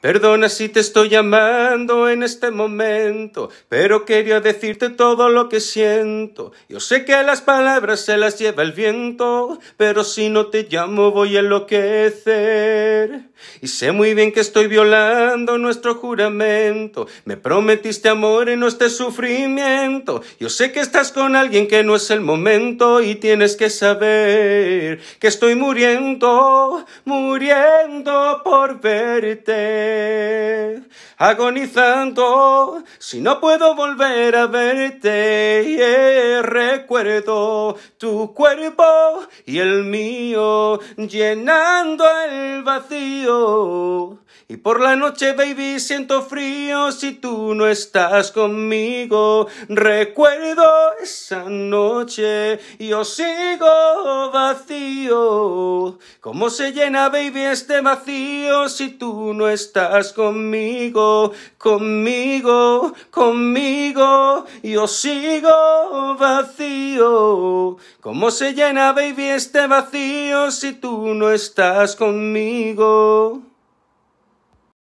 Perdona si te estoy llamando en este momento, pero quería decirte todo lo que siento. Yo sé que las palabras se las lleva el viento, pero si no te llamo voy a enloquecer. Y sé muy bien que estoy violando nuestro juramento. Me prometiste amor en este sufrimiento. Yo sé que estás con alguien que no es el momento y tienes que saber que estoy muriendo, muriendo por verte agonizando si no puedo volver a verte. recuerdo tu cuerpo y el mío llenando el vacío. Y por la noche, baby, siento frío si tú no estás conmigo. Recuerdo esa noche, Y yo sigo vacío. ¿Cómo se llena, baby, este vacío si tú no estás estás conmigo, conmigo, conmigo, yo sigo vacío. ¿Cómo se llena, baby, este vacío si tú no estás conmigo?